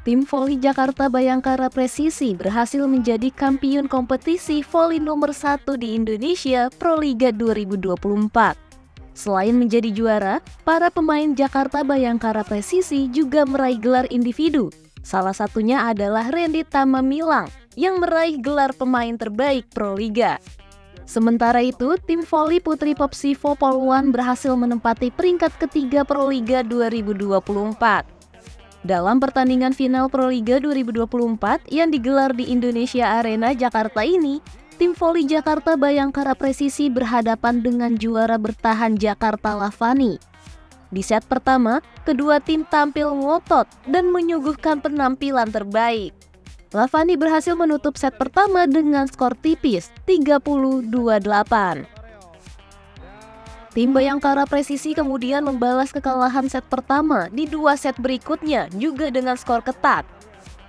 Tim voli Jakarta Bayangkara Presisi berhasil menjadi kampiun kompetisi voli nomor satu di Indonesia Proliga 2024. Selain menjadi juara, para pemain Jakarta Bayangkara Presisi juga meraih gelar individu. Salah satunya adalah Randy Tama Milang yang meraih gelar pemain terbaik Proliga. Sementara itu, tim voli putri Popsivo Polwan berhasil menempati peringkat ketiga Proliga 2024. Dalam pertandingan final Proliga 2024 yang digelar di Indonesia Arena Jakarta ini, tim voli Jakarta Bayangkara Presisi berhadapan dengan juara bertahan Jakarta Lavani. Di set pertama, kedua tim tampil ngotot dan menyuguhkan penampilan terbaik. Lavani berhasil menutup set pertama dengan skor tipis 30-28. Tim Bayangkara Presisi kemudian membalas kekalahan set pertama di dua set berikutnya juga dengan skor ketat.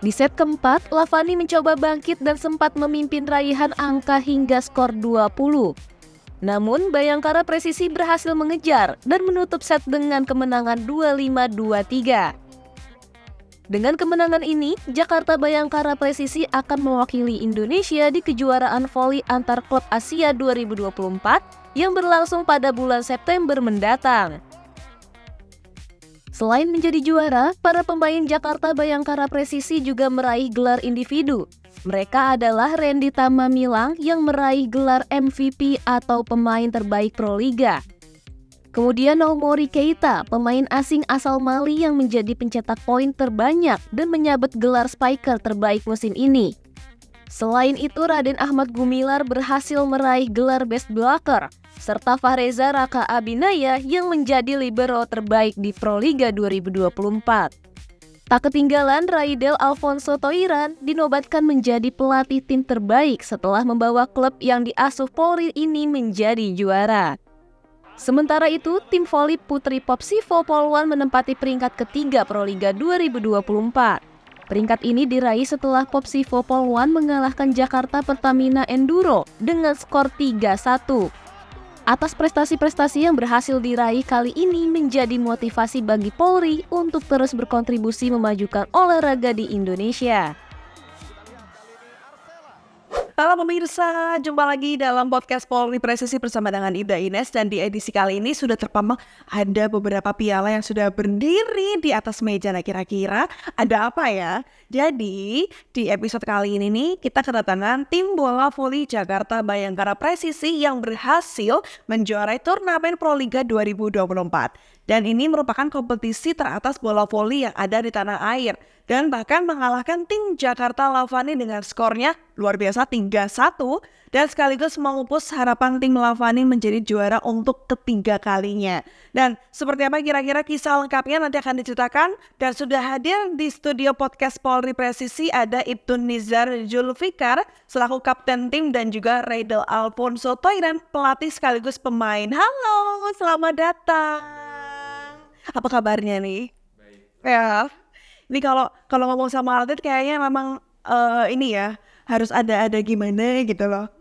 Di set keempat, Lavani mencoba bangkit dan sempat memimpin raihan angka hingga skor 20. Namun, Bayangkara Presisi berhasil mengejar dan menutup set dengan kemenangan 25-23. Dengan kemenangan ini, Jakarta Bayangkara Presisi akan mewakili Indonesia di kejuaraan voli antar klub Asia 2024 yang berlangsung pada bulan September mendatang. Selain menjadi juara, para pemain Jakarta Bayangkara Presisi juga meraih gelar individu. Mereka adalah Randy Milang yang meraih gelar MVP atau pemain terbaik Proliga, Kemudian Nomori Keita, pemain asing asal Mali yang menjadi pencetak poin terbanyak dan menyabet gelar spiker terbaik musim ini. Selain itu, Raden Ahmad Gumilar berhasil meraih gelar best blocker, serta Fahreza Raka Abinaya yang menjadi libero terbaik di Proliga 2024. Tak ketinggalan, Raidel Alfonso Toiran dinobatkan menjadi pelatih tim terbaik setelah membawa klub yang diasuh Polri ini menjadi juara. Sementara itu, tim voli putri Popsivo Polwan menempati peringkat ketiga Proliga 2024. Peringkat ini diraih setelah Popsivo Polwan mengalahkan Jakarta Pertamina Enduro dengan skor 3-1. Atas prestasi-prestasi yang berhasil diraih kali ini menjadi motivasi bagi Polri untuk terus berkontribusi memajukan olahraga di Indonesia. Halo pemirsa, jumpa lagi dalam podcast Polri Presisi bersama dengan Ida Ines dan di edisi kali ini sudah terpampang ada beberapa piala yang sudah berdiri di atas meja. Nah kira-kira ada apa ya? Jadi di episode kali ini nih kita kedatangan tim bola voli Jakarta Bayangkara Presisi yang berhasil menjuarai turnamen Proliga 2024. Dan ini merupakan kompetisi teratas bola voli yang ada di tanah air. Dan bahkan mengalahkan tim Jakarta Lavani dengan skornya luar biasa 3-1. Dan sekaligus mengupus harapan tim Lavani menjadi juara untuk ketiga kalinya. Dan seperti apa kira-kira kisah lengkapnya nanti akan diceritakan. Dan sudah hadir di studio podcast Polri Presisi ada Ibtun Nizar Julfikar selaku kapten tim dan juga Raidel Alfonso Toiran pelatih sekaligus pemain. Halo, selamat datang. Apa kabarnya nih? Baik. Ya. Ini kalau kalau ngomong sama atlet kayaknya memang uh, ini ya harus ada-ada gimana gitu loh.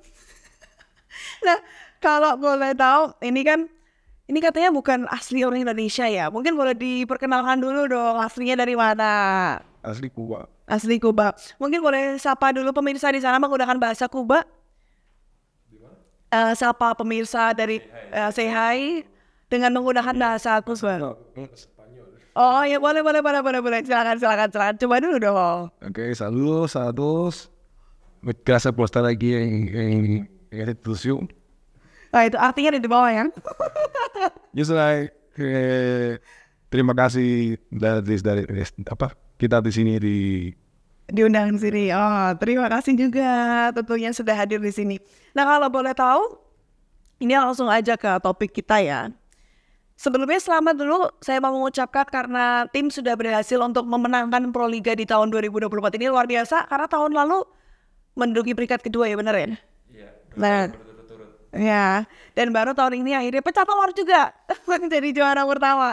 nah, kalau boleh tahu ini kan ini katanya bukan asli orang Indonesia ya. Mungkin boleh diperkenalkan dulu dong aslinya dari mana? Asli Kuba. Asli Kuba. Mungkin boleh sapa dulu pemirsa di sana menggunakan bahasa Kuba. Uh, sapa pemirsa dari uh, say hi. Eh, dengan menggunakan iya. bahasa aku Akbar. Oh ya boleh boleh boleh boleh boleh silakan silakan silakan coba dulu dong. Oke okay, satu satu Mikasa posta lagi yang yang yang itu Nah itu artinya di bawah ya. Just like eh, terima kasih dari dari apa kita di sini di diundang sini. Oh, terima kasih juga tentunya sudah hadir di sini. Nah, kalau boleh tahu, ini langsung aja ke topik kita ya. Sebelumnya selamat dulu saya mau mengucapkan karena tim sudah berhasil untuk memenangkan Proliga di tahun 2024 ini luar biasa karena tahun lalu menduduki peringkat kedua ya benar ya? Iya. iya nah, ya. Dan baru tahun ini akhirnya pecah telur juga menjadi juara pertama.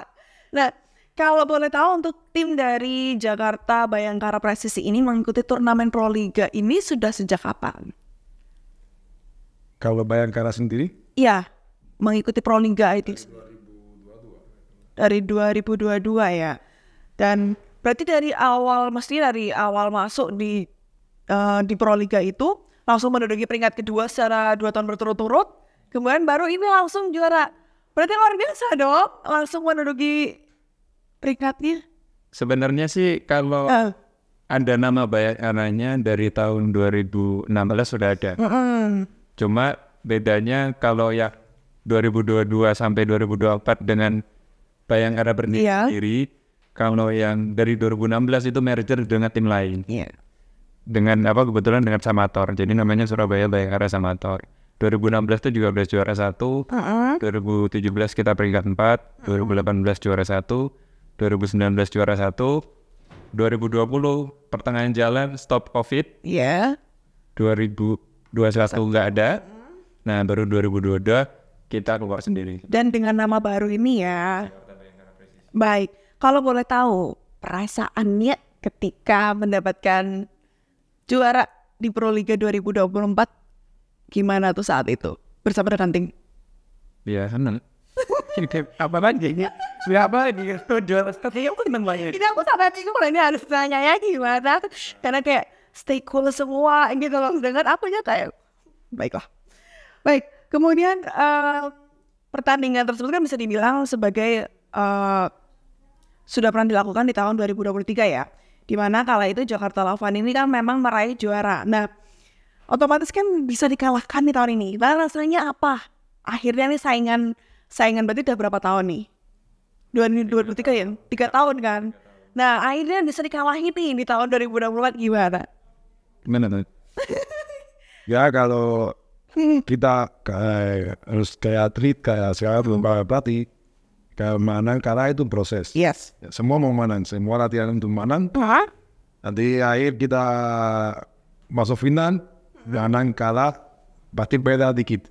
Nah, kalau boleh tahu untuk tim dari Jakarta Bayangkara Presisi ini mengikuti turnamen Proliga ini sudah sejak kapan? Kalau Bayangkara sendiri? Iya, mengikuti Proliga itu. Iya, dari 2022 ya. Dan berarti dari awal mesti dari awal masuk di uh, di Proliga itu langsung menduduki peringkat kedua secara dua tahun berturut-turut. Kemudian baru ini langsung juara. Berarti luar biasa dong, langsung menduduki peringkatnya. Sebenarnya sih kalau uh. ada nama bayarannya dari tahun 2016 sudah ada. Uh -uh. Cuma bedanya kalau ya 2022 sampai 2024 dengan Bayangkara berdiri yeah. sendiri. Kalau yang dari 2016 itu merger dengan tim lain. Yeah. Dengan apa kebetulan dengan Samator. Jadi namanya Surabaya Bayangkara Samator. 2016 itu juga belas juara satu. Uh -uh. 2017 kita peringkat 4, 2018 juara satu, 2019 juara satu, 2020 pertengahan jalan stop Covid. Iya. Yeah. 2021 nggak ada. Nah, baru 2022 kita keluar sendiri. Dan dengan nama baru ini ya. Baik, kalau boleh tahu perasaannya ketika mendapatkan juara di Proliga 2024 gimana tuh saat itu bersama dengan tim? Ya senang. apa lagi? Ya? Sudah apa lagi? Juara seperti iya, aku seneng banget. Ini aku sampai bingung kalau ini harus nanya ya gimana? Karena kayak stay cool semua gitu loh. Dengan akunya kayak baiklah. Baik, kemudian uh, pertandingan tersebut kan bisa dibilang sebagai uh, sudah pernah dilakukan di tahun 2023 ya. di mana kala itu Jakarta Lawan ini kan memang meraih juara. Nah, otomatis kan bisa dikalahkan di tahun ini. Nah, rasanya apa? Akhirnya nih saingan, saingan berarti udah berapa tahun nih? 2023 ya? Tiga tahun kan? Nah, akhirnya bisa dikalahin nih di tahun 2024 gimana? Gimana? ya kalau hmm. kita kayak harus kayak atlet kayak sekarang belum pernah hmm. pelatih keamanan karena itu proses. Yes. Ya, semua manan, semua latihan untuk manan. Uh -huh. Nanti akhir kita masuk final, menang kalah pasti beda dikit.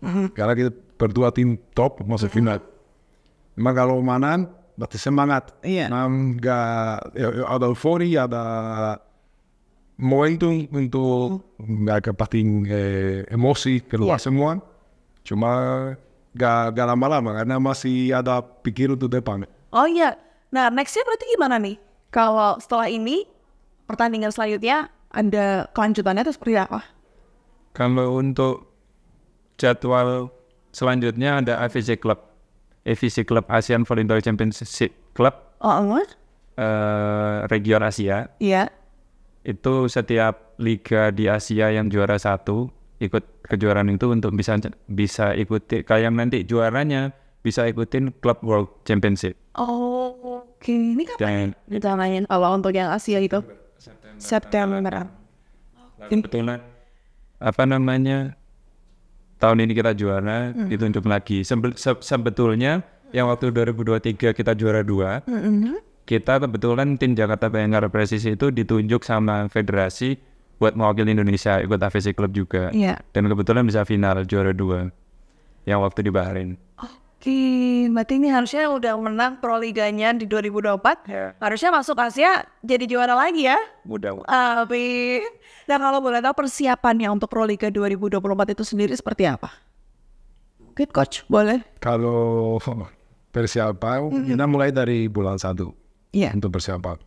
Uh -huh. Karena kita berdua tim top masuk uh -huh. final. Memang kalau menang pasti semangat. Iya. Yeah. Nggak ya, ya, ada euforia, ada momentum untuk uh-huh. nggak uh -huh. pasti eh, emosi keluar yeah. semua. Cuma gak, gak lama-lama karena masih ada pikir untuk depan. Oh iya, nah nextnya berarti gimana nih? Kalau setelah ini pertandingan selanjutnya ada kelanjutannya atau seperti apa? Kalau untuk jadwal selanjutnya ada AVC Club, AVC Club Asian Volleyball Championship Club. Oh, enggak? Uh, region Asia. Iya. Yeah. Itu setiap liga di Asia yang juara satu ikut kejuaraan itu untuk bisa bisa ikuti kayak nanti juaranya bisa ikutin Club World Championship. Oh, oke. Okay. Ini kapan kita main? Kalau untuk yang Asia itu? September. September. Kebetulan apa namanya tahun ini kita juara mm. ditunjuk lagi. Sembe, se, sebetulnya yang waktu 2023 kita juara dua, mm -hmm. kita kebetulan tim Jakarta Bayangkara Presisi itu ditunjuk sama federasi buat mewakili Indonesia ikut AFC Club juga. Iya. Dan kebetulan bisa final juara dua yang waktu di Bahrain. Oke, berarti ini harusnya udah menang Proliganya di 2024. Yeah. Iya. Harusnya masuk Asia jadi juara lagi ya. Mudah. Tapi dan kalau boleh tahu persiapannya untuk Proliga 2024 itu sendiri seperti apa? Good coach boleh. Kalau persiapan mm -hmm. kita mulai dari bulan satu. Iya. Yeah. Untuk persiapan.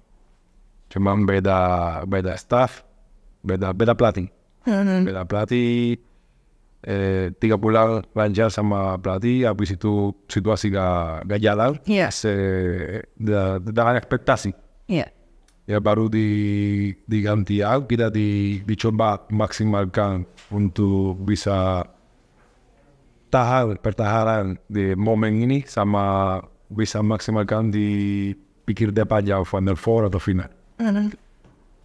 Cuma beda beda staff, beda beda pelatih hmm. beda pelatih eh, tiga bulan lancar sama pelatih habis itu situasi gak, gak jalan yeah. se eh, dengan ekspektasi yeah. ya baru di di diganti kita di, dicoba maksimalkan untuk bisa tahan pertahanan di momen ini sama bisa maksimalkan di pikir depan jauh final four atau final mm -hmm.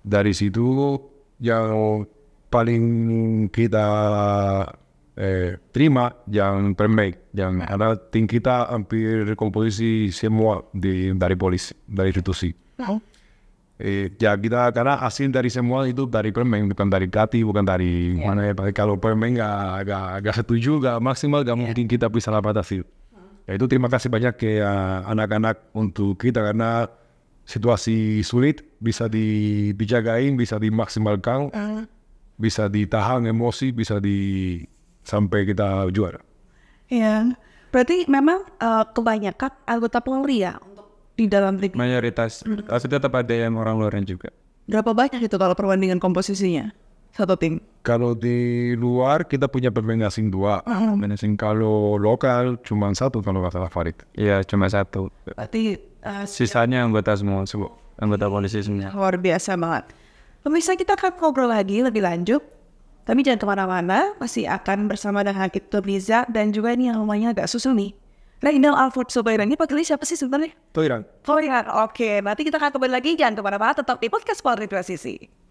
dari situ yang paling kita eh, terima yang permake yang ada tim kita hampir komposisi semua di, dari polisi dari institusi oh. eh, ya kita karena hasil dari semua itu dari permake bukan dari kati bukan dari yeah. mana ya, kalau permake nggak nggak nggak setuju nggak maksimal nggak yeah. mungkin kita bisa dapat hasil oh. ya itu terima kasih banyak ke eh, anak-anak uh, anak -anak untuk kita karena situasi sulit bisa di, dijagain, bisa dimaksimalkan, uh. bisa ditahan emosi, bisa di sampai kita juara. Iya, berarti memang uh, kebanyakan anggota Polri ya untuk di dalam tim. Mayoritas, hmm. tapi tetap ada yang orang luar juga. Berapa banyak itu kalau perbandingan komposisinya satu tim? Kalau di luar kita punya pemain asing dua, hmm. pemain asing kalau lokal cuma satu kalau nggak salah Farid. Iya cuma satu. Berarti sisanya anggota semua semua anggota polisi semua luar biasa banget pemirsa kita akan ngobrol lagi lebih lanjut tapi jangan kemana-mana, masih akan bersama dengan Hakim Riza dan juga ini yang rumahnya agak susah nih. Reynal Alfred Sobairan, ini panggilnya siapa sih sebenarnya? Toiran. Toiran, oke. Nanti kita akan kembali lagi, jangan kemana-mana, tetap di Podcast Polri Presisi.